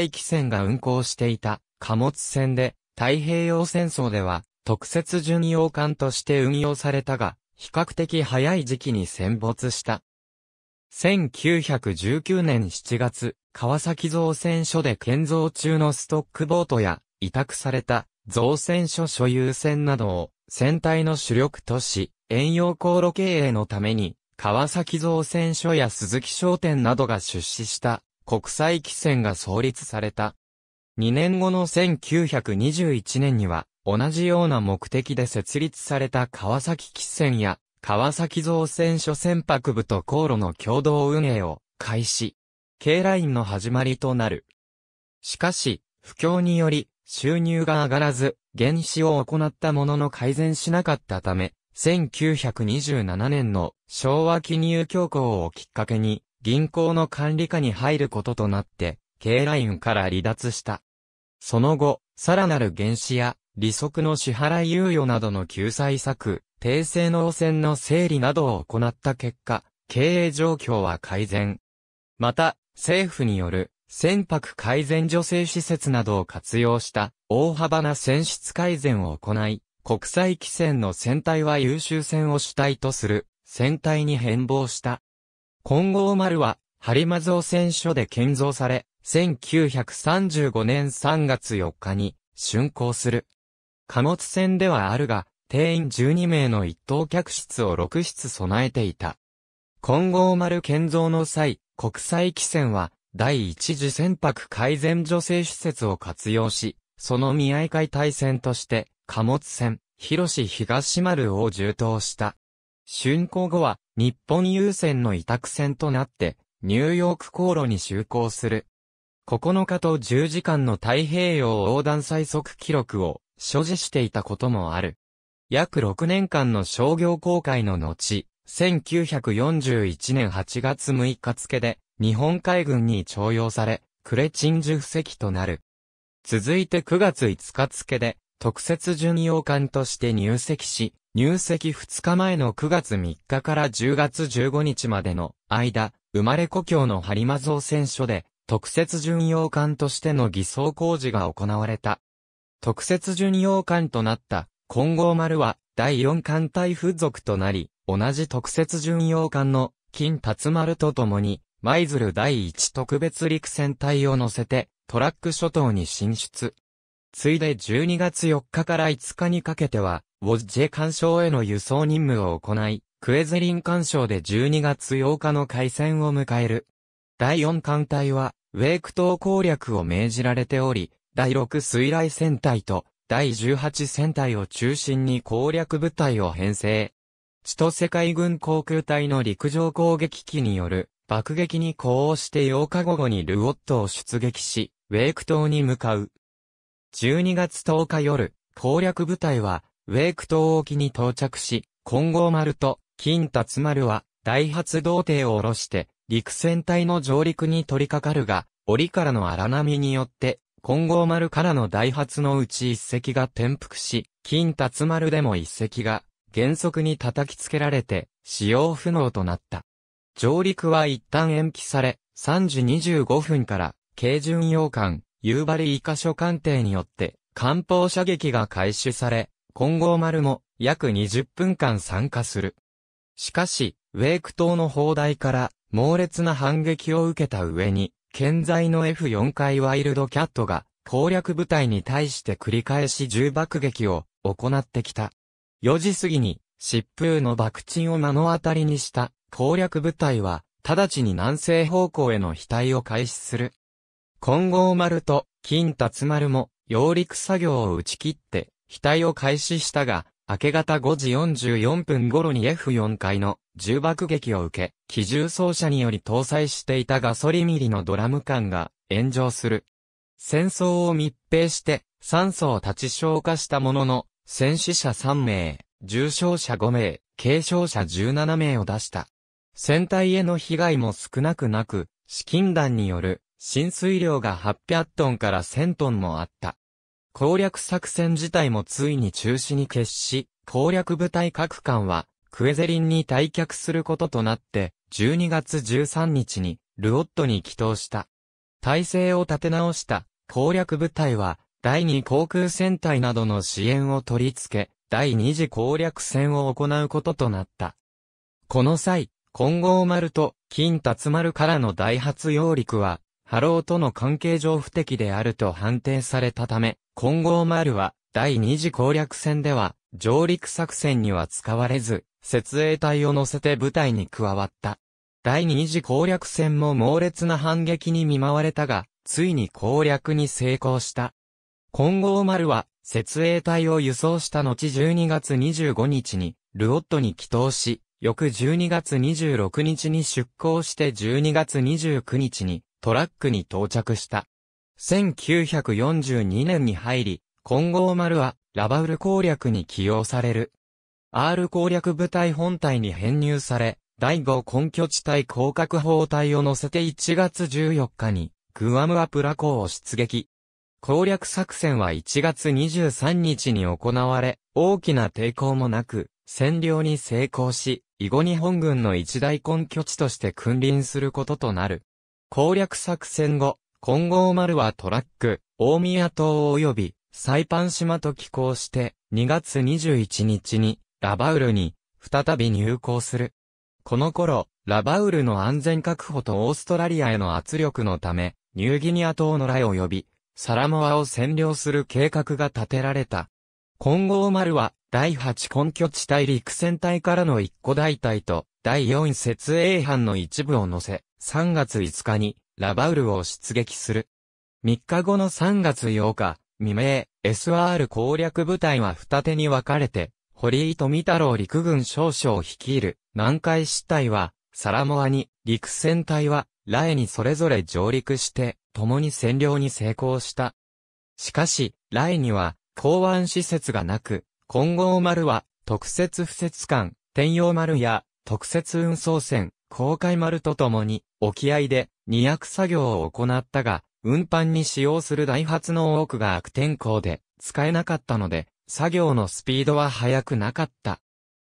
駅船が運航していた貨物船で、太平洋戦争では特設巡洋艦として運用されたが、比較的早い時期に戦没した。1919年7月、川崎造船所で建造中のストックボートや、委託された造船所所有船などを船体の主力とし、遠洋航路経営のために、川崎造船所や鈴木商店などが出資した国際汽船が創立された。2年後の1921年には、同じような目的で設立された川崎汽船や、川崎造船所船舶部と航路の共同運営を開始。K ラインの始まりとなる。しかし、不況により、収入が上がらず、減資を行ったものの改善しなかったため、1927年の昭和記入恐慌をきっかけに、銀行の管理下に入ることとなって、K ラインから離脱した。その後、さらなる原資や、利息の支払い猶予などの救済策、訂正の汚染の整理などを行った結果、経営状況は改善。また、政府による、船舶改善助成施設などを活用した、大幅な船室改善を行い、国際汽船の船体は優秀船を主体とする、船体に変貌した。金剛丸は、播磨造船所で建造され、1935年3月4日に、竣工する。貨物船ではあるが、定員12名の一等客室を6室備えていた。金剛丸建造の際、国際汽船は、第一次船舶改善助成施設を活用し、その見合い会体船として、貨物船、広志東丸を充当した。竣工後は、日本郵船の委託船となって、ニューヨーク航路に就航する。9日と10時間の太平洋横断最速記録を所持していたこともある。約6年間の商業公開の後、1941年8月6日付で日本海軍に徴用され、クレチンジュ布石となる。続いて9月5日付で特設巡洋艦として入籍し、入籍2日前の9月3日から10月15日までの間、生まれ故郷の播磨造船所で、特設巡洋艦としての偽装工事が行われた。特設巡洋艦となった、金剛丸は、第4艦隊付属となり、同じ特設巡洋艦の、金辰丸と共に、舞鶴第1特別陸戦隊を乗せて、トラック諸島に進出。ついで12月4日から5日にかけては、ウォッジェ干渉への輸送任務を行い、クエゼリン干渉で12月8日の開戦を迎える。第4艦隊は、ウェイク島攻略を命じられており、第6水雷戦隊と第18戦隊を中心に攻略部隊を編成。千歳海軍航空隊の陸上攻撃機による爆撃に呼応して8日午後にルオットを出撃し、ウェイク島に向かう。12月10日夜、攻略部隊は、ウェイク島沖に到着し、金剛丸と金達丸は、大発動艇を下ろして、陸戦隊の上陸に取り掛かるが、折からの荒波によって、金剛丸からの大発のうち一隻が転覆し、金達丸でも一隻が、原則に叩きつけられて、使用不能となった。上陸は一旦延期され、3時25分から、軽巡洋艦、夕張医科所鑑定によって、艦砲射撃が開始され、金剛丸も約20分間参加する。しかし、ウェイク島の砲台から猛烈な反撃を受けた上に、健在の F4 回ワイルドキャットが攻略部隊に対して繰り返し重爆撃を行ってきた。4時過ぎに疾風の爆沈を目の当たりにした攻略部隊は直ちに南西方向への飛隊を開始する。金剛丸と金達丸も、揚陸作業を打ち切って、体を開始したが、明け方5時44分頃に F4 回の重爆撃を受け、機銃装車により搭載していたガソリンリのドラム缶が炎上する。戦争を密閉して酸素を立ち消化したものの、戦死者3名、重傷者5名、軽傷者17名を出した。船体への被害も少なくなく、資金団による浸水量が800トンから1000トンもあった。攻略作戦自体もついに中止に決し、攻略部隊各艦は、クエゼリンに退却することとなって、12月13日に、ルオットに帰投した。体制を立て直した攻略部隊は、第2航空戦隊などの支援を取り付け、第2次攻略戦を行うこととなった。この際、金剛丸と金達丸からの大発揚陸は、ハローとの関係上不適であると判定されたため、金剛丸は第二次攻略戦では上陸作戦には使われず、設営隊を乗せて部隊に加わった。第二次攻略戦も猛烈な反撃に見舞われたが、ついに攻略に成功した。金剛丸は、設営隊を輸送した後12月25日に、ルオットに帰投し、翌12月26日に出港して12月29日に、トラックに到着した。1942年に入り、金剛丸はラバウル攻略に起用される。R 攻略部隊本隊に編入され、第5根拠地帯広角砲隊を乗せて1月14日に、グアムアプラ港を出撃。攻略作戦は1月23日に行われ、大きな抵抗もなく、占領に成功し、以後日本軍の一大根拠地として君臨することとなる。攻略作戦後、金剛丸はトラック、大宮島及び、サイパン島と寄港して、2月21日に、ラバウルに、再び入港する。この頃、ラバウルの安全確保とオーストラリアへの圧力のため、ニューギニア島のライ及び、サラモアを占領する計画が立てられた。金剛丸は、第8根拠地帯陸戦隊からの一個大隊と、第4設営班の一部を乗せ、3月5日に、ラバウルを出撃する。3日後の3月8日、未明、SR 攻略部隊は二手に分かれて、堀井富太郎陸軍少将を率いる、南海支隊は、サラモアに、陸戦隊は、ラエにそれぞれ上陸して、共に占領に成功した。しかし、ライには、港湾施設がなく、金剛丸は、特設布設艦、天洋丸や、特設運送船、航海丸とともに、沖合で、二役作業を行ったが、運搬に使用するダイハツの多くが悪天候で、使えなかったので、作業のスピードは速くなかった。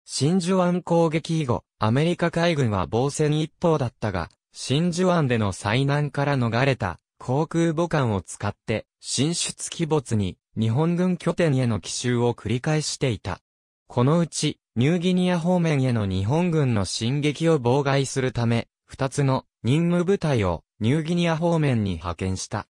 真珠湾攻撃以後、アメリカ海軍は防戦一方だったが、真珠湾での災難から逃れた、航空母艦を使って、進出鬼没に日本軍拠点への奇襲を繰り返していた。このうち、ニューギニア方面への日本軍の進撃を妨害するため、二つの任務部隊をニューギニア方面に派遣した。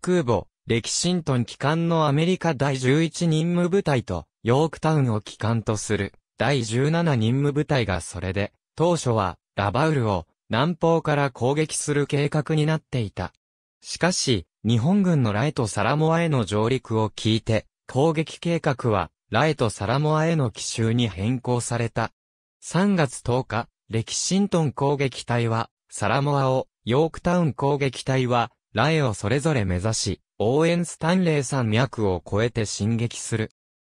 空母、レキシントン機関のアメリカ第11任務部隊と、ヨークタウンを機関とする第17任務部隊がそれで、当初はラバウルを南方から攻撃する計画になっていた。しかし、日本軍のライト・サラモアへの上陸を聞いて、攻撃計画は、ライト・サラモアへの奇襲に変更された。3月10日、レキシントン攻撃隊は、サラモアを、ヨークタウン攻撃隊は、ライをそれぞれ目指し、応援スタンレー山脈を越えて進撃する。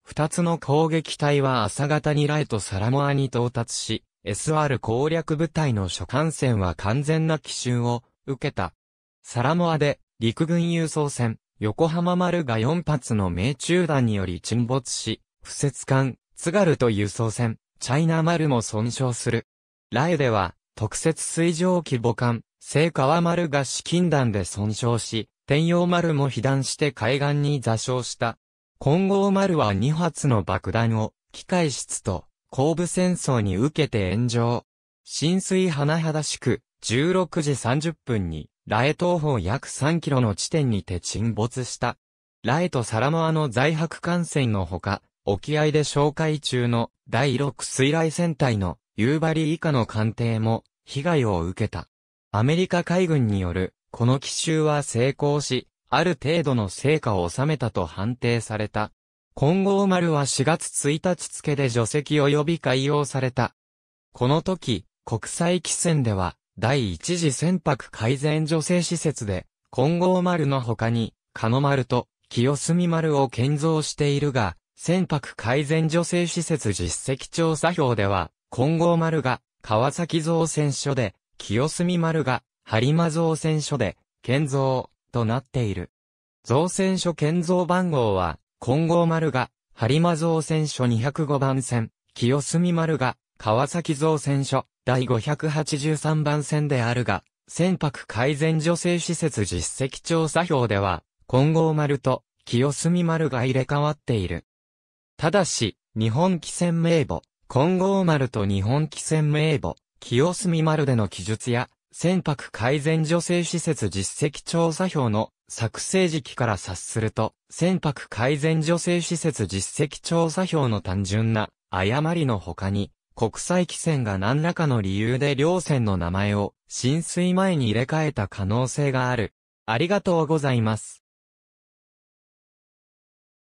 二つの攻撃隊は朝方にライト・サラモアに到達し、SR 攻略部隊の諸艦船は完全な奇襲を受けた。サラモアで陸軍輸送船、横浜丸が4発の命中弾により沈没し、不設艦、津軽と輸送船、チャイナ丸も損傷する。雷では、特設水上規模艦、聖川丸が資金弾で損傷し、天陽丸も被弾して海岸に座礁した。金剛丸は2発の爆弾を、機械室と、後部戦争に受けて炎上。浸水甚だしく、16時30分に、ラエ東方約3キロの地点にて沈没した。ラエとサラモアの在泊艦船のほか、沖合で紹介中の第6水雷戦隊の夕張以下の艦艇も被害を受けた。アメリカ海軍によるこの奇襲は成功し、ある程度の成果を収めたと判定された。金剛丸は4月1日付で除籍及び海用された。この時、国際汽船では、第一次船舶改善助成施設で、金剛丸の他に、鹿野丸と清澄丸を建造しているが、船舶改善助成施設実績調査表では、金剛丸が川崎造船所で、清澄丸が播磨造船所で建造となっている。造船所建造番号は、金剛丸が播磨造船所205番線、清澄丸が川崎造船所第583番線であるが、船舶改善女性施設実績調査表では、金剛丸と清澄丸が入れ替わっている。ただし、日本汽船名簿、金剛丸と日本汽船名簿、清澄丸での記述や、船舶改善女性施設実績調査表の作成時期から察すると、船舶改善女性施設実績調査表の単純な誤りの他に、国際汽船が何らかの理由で両船の名前を浸水前に入れ替えた可能性がある。ありがとうございます。